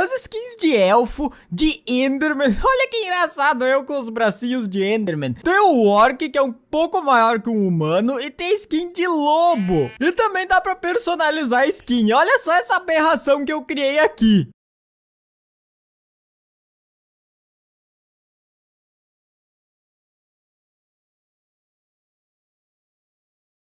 as skins de elfo, de enderman. Olha que engraçado, eu com os bracinhos de enderman. Tem o orc, que é um pouco maior que um humano, e tem skin de lobo. E também dá pra personalizar a skin. Olha só essa aberração que eu criei aqui.